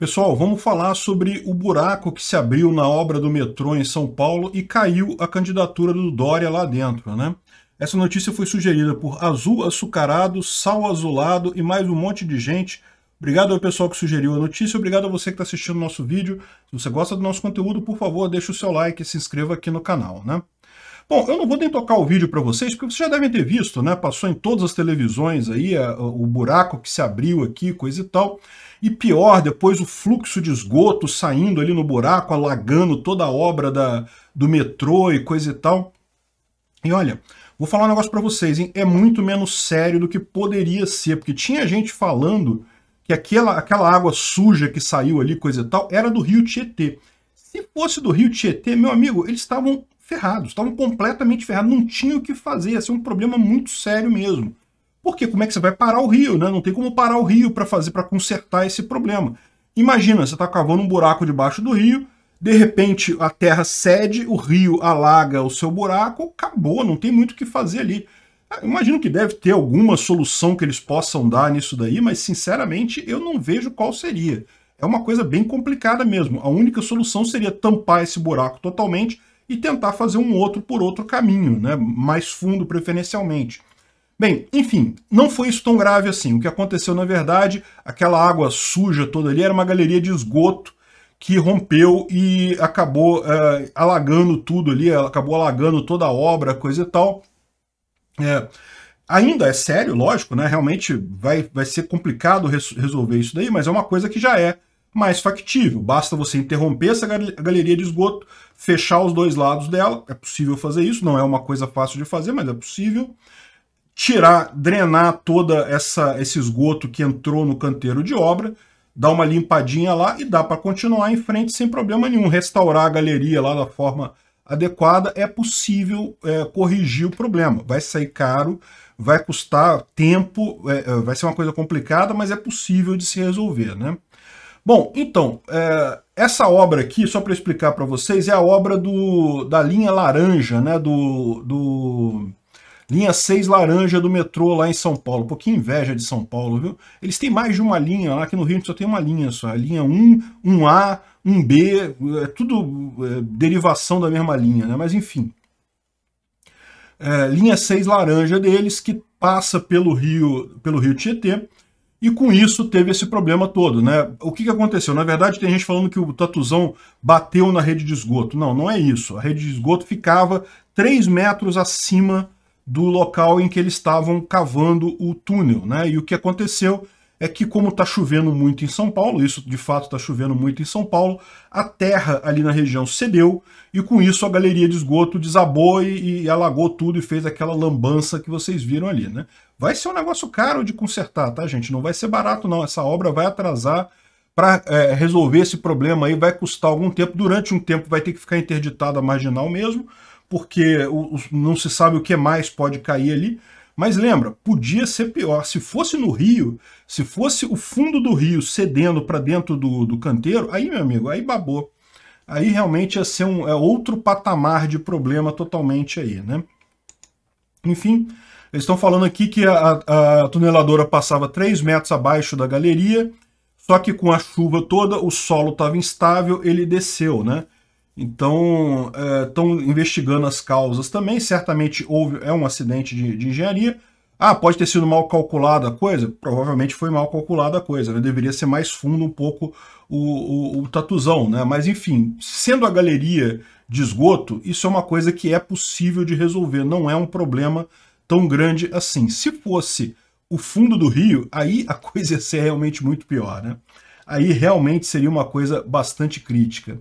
Pessoal, vamos falar sobre o buraco que se abriu na obra do metrô em São Paulo e caiu a candidatura do Dória lá dentro, né? Essa notícia foi sugerida por Azul Açucarado, Sal Azulado e mais um monte de gente. Obrigado ao pessoal que sugeriu a notícia, obrigado a você que está assistindo o nosso vídeo. Se você gosta do nosso conteúdo, por favor, deixe o seu like e se inscreva aqui no canal, né? Bom, eu não vou nem tocar o vídeo para vocês, porque vocês já devem ter visto, né? Passou em todas as televisões aí a, a, o buraco que se abriu aqui, coisa e tal. E pior, depois o fluxo de esgoto saindo ali no buraco, alagando toda a obra da, do metrô e coisa e tal. E olha, vou falar um negócio para vocês, hein? É muito menos sério do que poderia ser, porque tinha gente falando que aquela, aquela água suja que saiu ali, coisa e tal, era do rio Tietê. Se fosse do rio Tietê, meu amigo, eles estavam ferrados, estavam completamente ferrados, não tinham o que fazer, ia ser um problema muito sério mesmo. Porque como é que você vai parar o rio, né? Não tem como parar o rio para fazer para consertar esse problema. Imagina, você está cavando um buraco debaixo do rio, de repente a terra cede, o rio alaga o seu buraco, acabou, não tem muito o que fazer ali. Ah, imagino que deve ter alguma solução que eles possam dar nisso daí, mas sinceramente eu não vejo qual seria. É uma coisa bem complicada mesmo. A única solução seria tampar esse buraco totalmente e tentar fazer um outro por outro caminho, né? mais fundo preferencialmente. Bem, enfim, não foi isso tão grave assim. O que aconteceu, na verdade, aquela água suja toda ali era uma galeria de esgoto que rompeu e acabou eh, alagando tudo ali, acabou alagando toda a obra, coisa e tal. É, ainda é sério, lógico, né? Realmente vai, vai ser complicado res resolver isso daí, mas é uma coisa que já é mais factível. Basta você interromper essa galeria de esgoto, fechar os dois lados dela, é possível fazer isso, não é uma coisa fácil de fazer, mas é possível. Tirar, drenar toda essa esse esgoto que entrou no canteiro de obra, dar uma limpadinha lá e dá para continuar em frente sem problema nenhum. Restaurar a galeria lá da forma adequada é possível é, corrigir o problema. Vai sair caro, vai custar tempo, é, é vai ser uma coisa complicada, mas é possível de se resolver, né? Bom, então, é, essa obra aqui, só para explicar para vocês, é a obra do, da linha laranja, né? Do, do linha 6 laranja do metrô lá em São Paulo. Um pouquinho inveja de São Paulo, viu? Eles têm mais de uma linha, lá que no Rio só tem uma linha só. A linha 1, 1A, 1B, é tudo é, derivação da mesma linha, né? Mas enfim. É, linha 6 laranja deles, que passa pelo Rio, pelo Rio Tietê e com isso teve esse problema todo, né? O que, que aconteceu? Na verdade, tem gente falando que o Tatuzão bateu na rede de esgoto. Não, não é isso. A rede de esgoto ficava 3 metros acima do local em que eles estavam cavando o túnel, né? E o que aconteceu é que como está chovendo muito em São Paulo, isso de fato está chovendo muito em São Paulo, a terra ali na região cedeu e com isso a galeria de esgoto desabou e, e alagou tudo e fez aquela lambança que vocês viram ali, né? Vai ser um negócio caro de consertar, tá, gente? Não vai ser barato, não. Essa obra vai atrasar para é, resolver esse problema aí, vai custar algum tempo. Durante um tempo vai ter que ficar interditada a marginal mesmo, porque o, o, não se sabe o que mais pode cair ali, mas lembra, podia ser pior. Se fosse no rio, se fosse o fundo do rio cedendo para dentro do, do canteiro, aí, meu amigo, aí babou. Aí realmente ia ser um, é outro patamar de problema totalmente aí, né? Enfim, eles estão falando aqui que a, a, a tuneladora passava 3 metros abaixo da galeria, só que com a chuva toda, o solo estava instável, ele desceu, né? Então, estão é, investigando as causas também. Certamente houve é um acidente de, de, engenharia. Ah, pode ter sido mal calculada a coisa? Provavelmente foi mal calculada a coisa. Né? Deveria ser mais fundo um pouco o, o, o tatuzão, né? Mas enfim, sendo a galeria de esgoto, isso é uma coisa que é possível de resolver. Não é um problema tão grande assim. Se fosse o fundo do rio, aí a coisa ia ser realmente muito pior, né? Aí realmente seria uma coisa bastante crítica.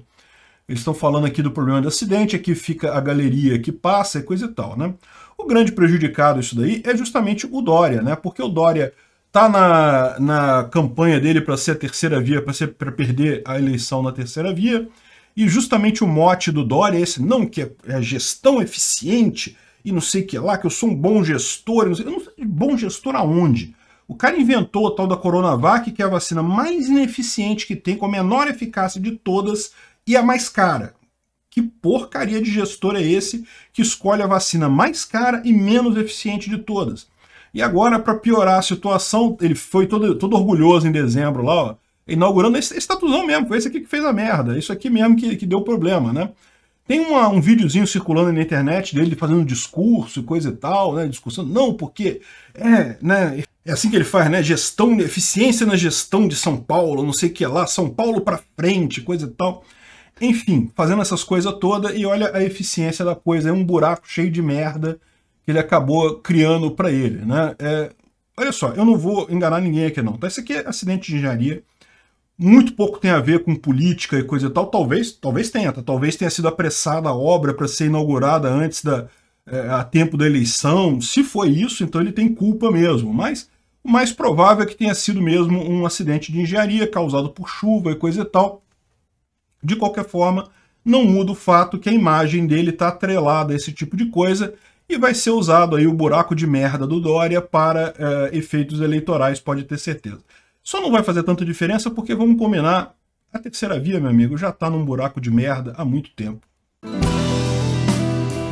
Eles estão falando aqui do problema de acidente, aqui fica a galeria que passa, e é coisa e tal, né? O grande prejudicado isso daí é justamente o Dória, né? Porque o Dória tá na, na campanha dele para ser a terceira via, para perder a eleição na terceira via, e justamente o mote do Dória é esse, não, que é, é a gestão eficiente e não sei o que lá, que eu sou um bom gestor, não sei, não sei, bom gestor aonde? O cara inventou o tal da Coronavac, que é a vacina mais ineficiente que tem, com a menor eficácia de todas, e a mais cara. Que porcaria de gestor é esse que escolhe a vacina mais cara e menos eficiente de todas? E agora, para piorar a situação, ele foi todo, todo orgulhoso em dezembro lá, ó, inaugurando esse estatuzão mesmo, foi esse aqui que fez a merda, isso aqui mesmo que, que deu problema, né? Tem uma, um videozinho circulando na internet dele fazendo discurso e coisa e tal, né? Discussando, não, porque é, né? É assim que ele faz, né? Gestão, eficiência na gestão de São Paulo, não sei o que lá, São Paulo para frente, coisa e tal. Enfim, fazendo essas coisas todas e olha a eficiência da coisa. É um buraco cheio de merda que ele acabou criando para ele, né? É, olha só, eu não vou enganar ninguém aqui não, tá? Isso aqui é acidente de engenharia. Muito pouco tem a ver com política e coisa e tal. Talvez, talvez tenha, tá? talvez tenha sido apressada a obra para ser inaugurada antes da, é, a tempo da eleição. Se foi isso, então ele tem culpa mesmo. Mas o mais provável é que tenha sido mesmo um acidente de engenharia causado por chuva e coisa e tal. De qualquer forma, não muda o fato que a imagem dele está atrelada a esse tipo de coisa e vai ser usado aí o buraco de merda do Dória para eh, efeitos eleitorais, pode ter certeza. Só não vai fazer tanta diferença porque, vamos combinar, a terceira via, meu amigo, já está num buraco de merda há muito tempo.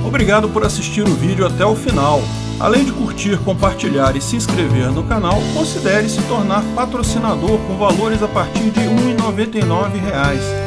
Obrigado por assistir o vídeo até o final. Além de curtir, compartilhar e se inscrever no canal, considere se tornar patrocinador com valores a partir de R$ 1,99